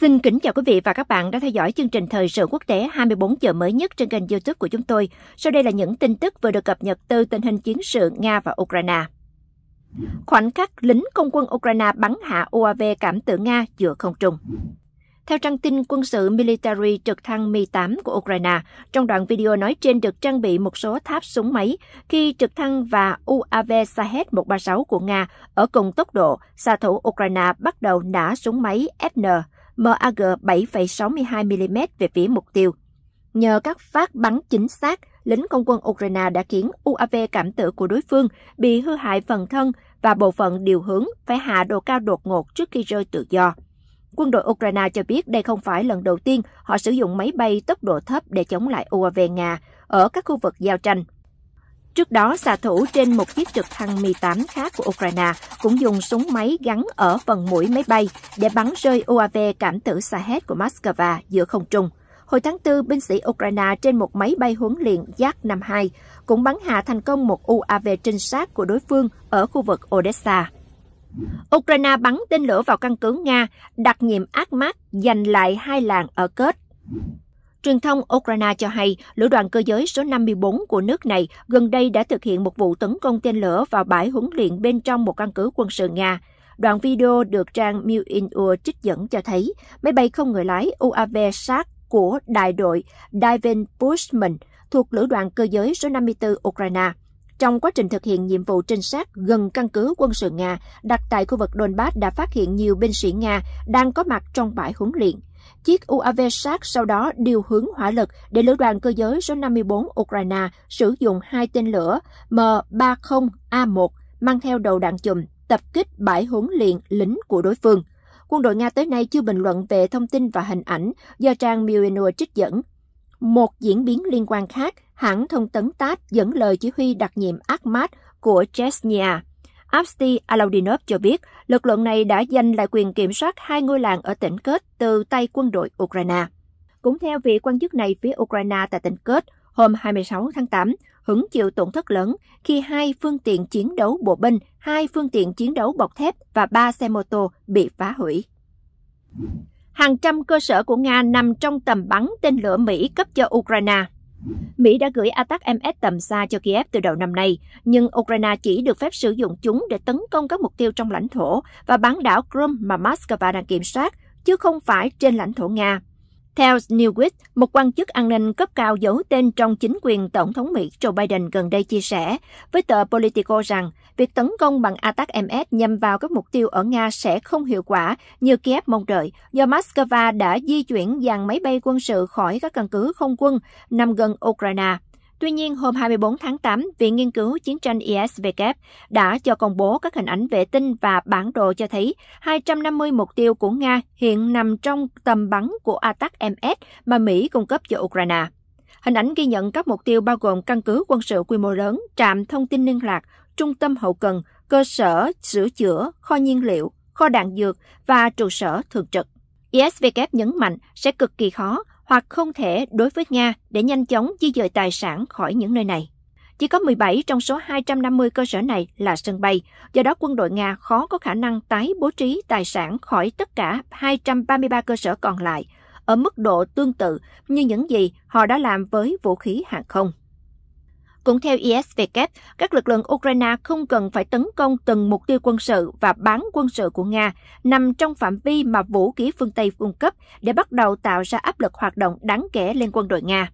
Xin kính chào quý vị và các bạn đã theo dõi chương trình thời sự quốc tế 24 giờ mới nhất trên kênh YouTube của chúng tôi. Sau đây là những tin tức vừa được cập nhật từ tình hình chiến sự Nga và Ukraine. Khoảnh khắc lính công quân Ukraine bắn hạ UAV cảm tử Nga giữa không trung. Theo trang tin quân sự Military trực thăng Mi-8 của Ukraine, trong đoạn video nói trên được trang bị một số tháp súng máy khi trực thăng và UAV Sahet-136 của Nga ở cùng tốc độ, xa thủ Ukraine bắt đầu nã súng máy FN MAG 7,62 mm về phía mục tiêu. Nhờ các phát bắn chính xác, lính không quân Ukraine đã khiến UAV cảm tử của đối phương bị hư hại phần thân và bộ phận điều hướng phải hạ độ cao đột ngột trước khi rơi tự do. Quân đội Ukraine cho biết đây không phải lần đầu tiên họ sử dụng máy bay tốc độ thấp để chống lại UAV Nga ở các khu vực giao tranh. Trước đó, xạ thủ trên một chiếc trực thăng Mi-8 khác của Ukraine cũng dùng súng máy gắn ở phần mũi máy bay để bắn rơi UAV cảm tử Sahed của Moscow giữa không trung. Hồi tháng 4, binh sĩ Ukraine trên một máy bay huấn luyện Yak-52 cũng bắn hạ thành công một UAV trinh sát của đối phương ở khu vực Odessa. Ukraine bắn tên lửa vào căn cứ Nga, đặc nhiệm ác mát giành lại hai làng ở kết. Truyền thông Ukraine cho hay, lữ đoàn cơ giới số 54 của nước này gần đây đã thực hiện một vụ tấn công tên lửa vào bãi huấn luyện bên trong một căn cứ quân sự Nga. Đoạn video được trang Mil-In-Ur trích dẫn cho thấy máy bay không người lái UAV sát của đại đội Divin Pushman thuộc lữ đoàn cơ giới số 54 Ukraine. Trong quá trình thực hiện nhiệm vụ trinh sát gần căn cứ quân sự Nga đặt tại khu vực Donbass đã phát hiện nhiều binh sĩ Nga đang có mặt trong bãi huấn luyện. Chiếc UAV sát sau đó điều hướng hỏa lực để lữ đoàn cơ giới số 54 Ukraine sử dụng hai tên lửa M-30A1 mang theo đầu đạn chùm tập kích bãi huấn luyện lính của đối phương. Quân đội Nga tới nay chưa bình luận về thông tin và hình ảnh do trang Mirinua trích dẫn. Một diễn biến liên quan khác, hãng thông tấn TASS dẫn lời chỉ huy đặc nhiệm Akhmat của Chechnya. Absti Alaudinov cho biết lực lượng này đã giành lại quyền kiểm soát hai ngôi làng ở tỉnh Kết từ tay quân đội Ukraine. Cũng theo vị quan chức này, phía Ukraine tại tỉnh Kết hôm 26 tháng 8 hứng chịu tổn thất lớn khi hai phương tiện chiến đấu bộ binh, hai phương tiện chiến đấu bọc thép và ba xe mô tô bị phá hủy. Hàng trăm cơ sở của Nga nằm trong tầm bắn tên lửa Mỹ cấp cho Ukraine. Mỹ đã gửi ATAC MS tầm xa cho Kiev từ đầu năm nay, nhưng Ukraine chỉ được phép sử dụng chúng để tấn công các mục tiêu trong lãnh thổ và bán đảo Crimea mà Moscow đang kiểm soát, chứ không phải trên lãnh thổ Nga. Theo Newsweek, một quan chức an ninh cấp cao giấu tên trong chính quyền Tổng thống Mỹ Joe Biden gần đây chia sẻ với tờ Politico rằng việc tấn công bằng ATAC-MS nhằm vào các mục tiêu ở Nga sẽ không hiệu quả như Kiev mong đợi do Moscow đã di chuyển dàn máy bay quân sự khỏi các căn cứ không quân nằm gần Ukraine. Tuy nhiên, hôm 24 tháng 8, Viện Nghiên cứu Chiến tranh ISW đã cho công bố các hình ảnh vệ tinh và bản đồ cho thấy 250 mục tiêu của Nga hiện nằm trong tầm bắn của ATAC-MS mà Mỹ cung cấp cho Ukraine. Hình ảnh ghi nhận các mục tiêu bao gồm căn cứ quân sự quy mô lớn, trạm thông tin liên lạc, trung tâm hậu cần, cơ sở sửa chữa, kho nhiên liệu, kho đạn dược và trụ sở thường trực. ISW nhấn mạnh sẽ cực kỳ khó hoặc không thể đối với Nga để nhanh chóng di dời tài sản khỏi những nơi này. Chỉ có 17 trong số 250 cơ sở này là sân bay, do đó quân đội Nga khó có khả năng tái bố trí tài sản khỏi tất cả 233 cơ sở còn lại, ở mức độ tương tự như những gì họ đã làm với vũ khí hàng không. Cũng theo isvk các lực lượng Ukraine không cần phải tấn công từng mục tiêu quân sự và bán quân sự của Nga nằm trong phạm vi mà vũ khí phương Tây cung cấp để bắt đầu tạo ra áp lực hoạt động đáng kể lên quân đội Nga.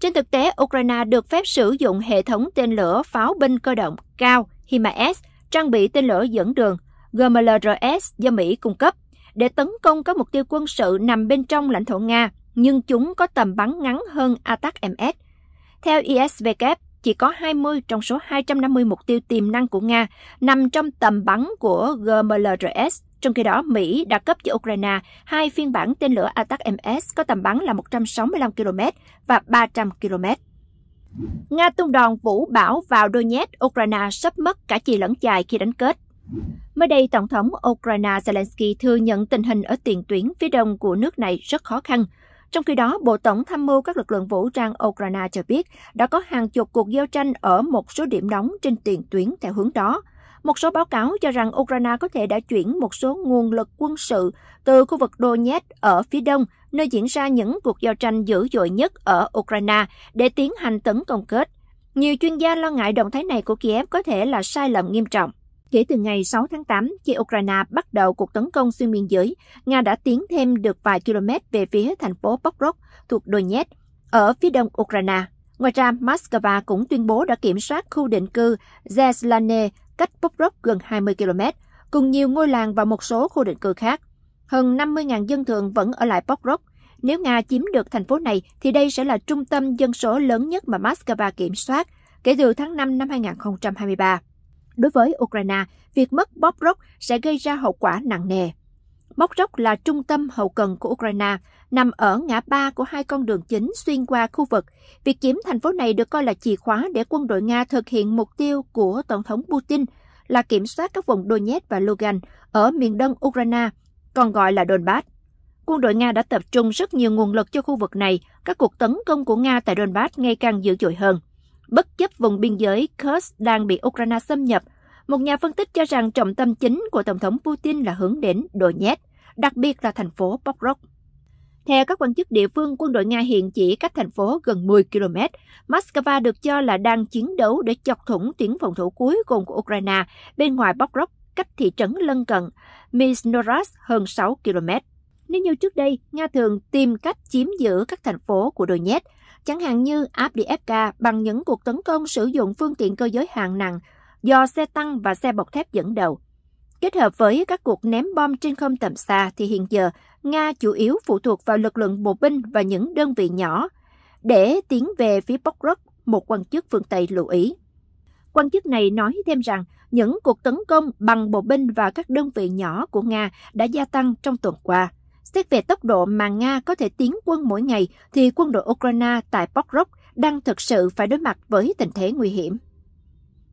Trên thực tế, Ukraine được phép sử dụng hệ thống tên lửa pháo binh cơ động cao HIMARS, trang bị tên lửa dẫn đường GMLRS do Mỹ cung cấp, để tấn công các mục tiêu quân sự nằm bên trong lãnh thổ Nga, nhưng chúng có tầm bắn ngắn hơn ATACMS. Theo isvk chỉ có 20 trong số 250 mục tiêu tiềm năng của Nga nằm trong tầm bắn của GMLRS. Trong khi đó, Mỹ đã cấp cho Ukraine hai phiên bản tên lửa ATACMS có tầm bắn là 165 km và 300 km. Nga tung đòn vũ bão vào Donetsk, Ukraine sắp mất cả chì lẫn chài khi đánh kết. Mới đây, Tổng thống Ukraine Zelensky thừa nhận tình hình ở tiền tuyến phía đông của nước này rất khó khăn – trong khi đó, Bộ Tổng tham mưu các lực lượng vũ trang Ukraine cho biết đã có hàng chục cuộc giao tranh ở một số điểm đóng trên tiền tuyến theo hướng đó. Một số báo cáo cho rằng Ukraine có thể đã chuyển một số nguồn lực quân sự từ khu vực Donetsk ở phía đông, nơi diễn ra những cuộc giao tranh dữ dội nhất ở Ukraine, để tiến hành tấn công kết. Nhiều chuyên gia lo ngại động thái này của Kiev có thể là sai lầm nghiêm trọng. Kể từ ngày 6 tháng 8, khi Ukraine bắt đầu cuộc tấn công xuyên biên giới, Nga đã tiến thêm được vài km về phía thành phố Pokrov thuộc Donetsk, ở phía đông Ukraine. Ngoài ra, Moscow cũng tuyên bố đã kiểm soát khu định cư Zeslane cách Pokrov gần 20 km, cùng nhiều ngôi làng và một số khu định cư khác. Hơn 50.000 dân thường vẫn ở lại Pokrov. Nếu Nga chiếm được thành phố này, thì đây sẽ là trung tâm dân số lớn nhất mà Moscow kiểm soát kể từ tháng 5 năm 2023. Đối với Ukraine, việc mất bóp sẽ gây ra hậu quả nặng nề. Móc là trung tâm hậu cần của Ukraine, nằm ở ngã ba của hai con đường chính xuyên qua khu vực. Việc chiếm thành phố này được coi là chìa khóa để quân đội Nga thực hiện mục tiêu của Tổng thống Putin là kiểm soát các vùng Donetsk và Lugan ở miền đông Ukraine, còn gọi là Donbass. Quân đội Nga đã tập trung rất nhiều nguồn lực cho khu vực này, các cuộc tấn công của Nga tại Donbass ngày càng dữ dội hơn bất chấp vùng biên giới Kursk đang bị Ukraine xâm nhập. Một nhà phân tích cho rằng trọng tâm chính của Tổng thống Putin là hướng đến Donetsk, đặc biệt là thành phố Pokrov. Theo các quan chức địa phương, quân đội Nga hiện chỉ cách thành phố gần 10 km. Moscow được cho là đang chiến đấu để chọc thủng tuyến phòng thủ cuối cùng của Ukraine bên ngoài Pokrov, cách thị trấn lân cận Misnoras hơn 6 km. Nếu như trước đây, Nga thường tìm cách chiếm giữ các thành phố của Donetsk, chẳng hạn như Abdiivka bằng những cuộc tấn công sử dụng phương tiện cơ giới hạng nặng do xe tăng và xe bọc thép dẫn đầu. Kết hợp với các cuộc ném bom trên không tầm xa thì hiện giờ Nga chủ yếu phụ thuộc vào lực lượng bộ binh và những đơn vị nhỏ để tiến về phía Pokrov, một quan chức phương Tây lưu ý. Quan chức này nói thêm rằng những cuộc tấn công bằng bộ binh và các đơn vị nhỏ của Nga đã gia tăng trong tuần qua. Xét về tốc độ mà Nga có thể tiến quân mỗi ngày thì quân đội Ukraine tại Pokrov đang thực sự phải đối mặt với tình thế nguy hiểm.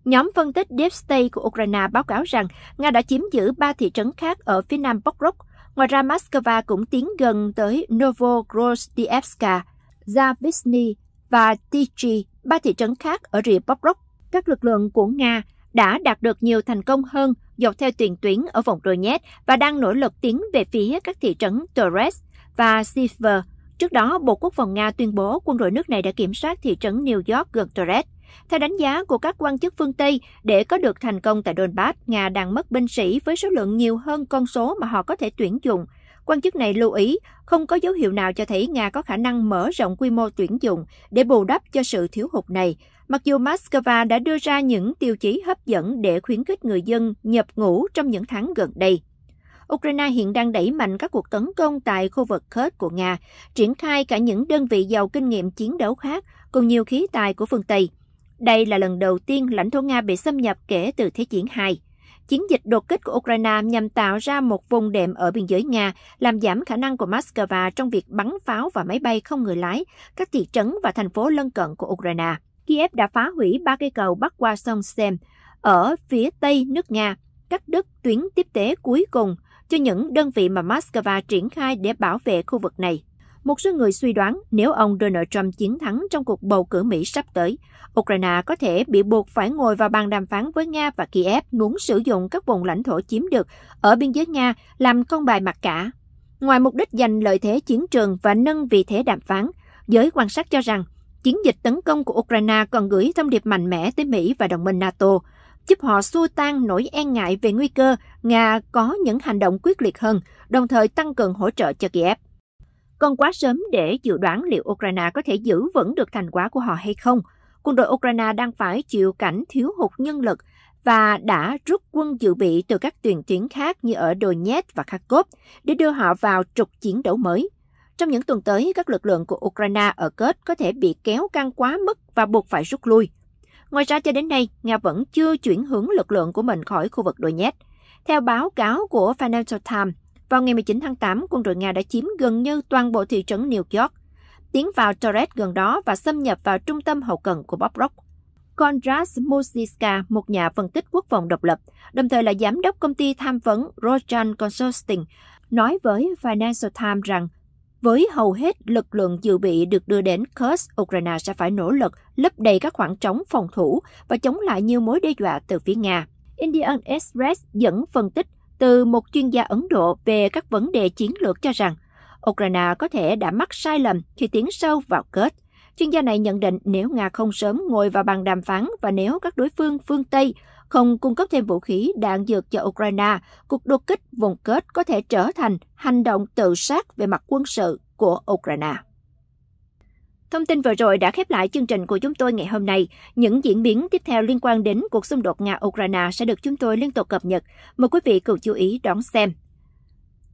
Nhóm phân tích Deep State của Ukraine báo cáo rằng Nga đã chiếm giữ ba thị trấn khác ở phía nam Pokrov. Ngoài ra, Moscow cũng tiến gần tới Novogrodivka, Zavisny và Tichy, ba thị trấn khác ở rìa Pokrov. Các lực lượng của Nga đã đạt được nhiều thành công hơn dọc theo tiền tuyến ở vùng Donetsk và đang nỗ lực tiến về phía các thị trấn Torres và Siver. Trước đó, Bộ Quốc phòng Nga tuyên bố quân đội nước này đã kiểm soát thị trấn New York gần Torres. Theo đánh giá của các quan chức phương Tây, để có được thành công tại Donbass, Nga đang mất binh sĩ với số lượng nhiều hơn con số mà họ có thể tuyển dụng. Quan chức này lưu ý, không có dấu hiệu nào cho thấy Nga có khả năng mở rộng quy mô tuyển dụng để bù đắp cho sự thiếu hụt này. Mặc dù Moscow đã đưa ra những tiêu chí hấp dẫn để khuyến khích người dân nhập ngũ trong những tháng gần đây, Ukraine hiện đang đẩy mạnh các cuộc tấn công tại khu vực Kurt của Nga, triển khai cả những đơn vị giàu kinh nghiệm chiến đấu khác cùng nhiều khí tài của phương Tây. Đây là lần đầu tiên lãnh thổ Nga bị xâm nhập kể từ Thế chiến II. Chiến dịch đột kích của Ukraine nhằm tạo ra một vùng đệm ở biên giới Nga, làm giảm khả năng của Moscow trong việc bắn pháo và máy bay không người lái, các thị trấn và thành phố lân cận của Ukraine. Kiev đã phá hủy ba cây cầu bắc qua sông Sem ở phía tây nước Nga, cắt đứt tuyến tiếp tế cuối cùng cho những đơn vị mà Moscow triển khai để bảo vệ khu vực này. Một số người suy đoán nếu ông Donald Trump chiến thắng trong cuộc bầu cử Mỹ sắp tới, Ukraine có thể bị buộc phải ngồi vào bàn đàm phán với Nga và Kiev muốn sử dụng các vùng lãnh thổ chiếm được ở biên giới Nga làm con bài mặt cả. Ngoài mục đích giành lợi thế chiến trường và nâng vị thế đàm phán, giới quan sát cho rằng Chiến dịch tấn công của Ukraine còn gửi thông điệp mạnh mẽ tới Mỹ và đồng minh NATO, giúp họ xua tan nỗi e ngại về nguy cơ Nga có những hành động quyết liệt hơn, đồng thời tăng cường hỗ trợ cho Kiev. Còn quá sớm để dự đoán liệu Ukraine có thể giữ vững được thành quả của họ hay không. Quân đội Ukraine đang phải chịu cảnh thiếu hụt nhân lực và đã rút quân dự bị từ các tuyển tuyến khác như ở Donetsk và Kharkov để đưa họ vào trục chiến đấu mới. Trong những tuần tới, các lực lượng của Ukraine ở kết có thể bị kéo căng quá mức và buộc phải rút lui. Ngoài ra cho đến nay, Nga vẫn chưa chuyển hướng lực lượng của mình khỏi khu vực Donetsk. Theo báo cáo của Financial Times, vào ngày 19 tháng 8, quân đội Nga đã chiếm gần như toàn bộ thị trấn New York, tiến vào Torres gần đó và xâm nhập vào trung tâm hậu cần của Bobrov. Kondras Musiska, một nhà phân tích quốc phòng độc lập, đồng thời là giám đốc công ty tham vấn Rojan Consulting, nói với Financial Times rằng với hầu hết lực lượng dự bị được đưa đến Kursk, Ukraine sẽ phải nỗ lực lấp đầy các khoảng trống phòng thủ và chống lại nhiều mối đe dọa từ phía Nga. Indian Express dẫn phân tích từ một chuyên gia Ấn Độ về các vấn đề chiến lược cho rằng Ukraine có thể đã mắc sai lầm khi tiến sâu vào kết. Chuyên gia này nhận định nếu Nga không sớm ngồi vào bàn đàm phán và nếu các đối phương phương Tây không cung cấp thêm vũ khí, đạn dược cho Ukraine, cuộc đột kích vùng kết có thể trở thành hành động tự sát về mặt quân sự của Ukraine. Thông tin vừa rồi đã khép lại chương trình của chúng tôi ngày hôm nay. Những diễn biến tiếp theo liên quan đến cuộc xung đột Nga-Ukraine sẽ được chúng tôi liên tục cập nhật. Mời quý vị cùng chú ý đón xem.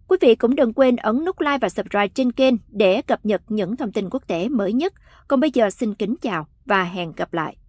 Quý vị cũng đừng quên ấn nút like và subscribe trên kênh để cập nhật những thông tin quốc tế mới nhất. Còn bây giờ xin kính chào và hẹn gặp lại.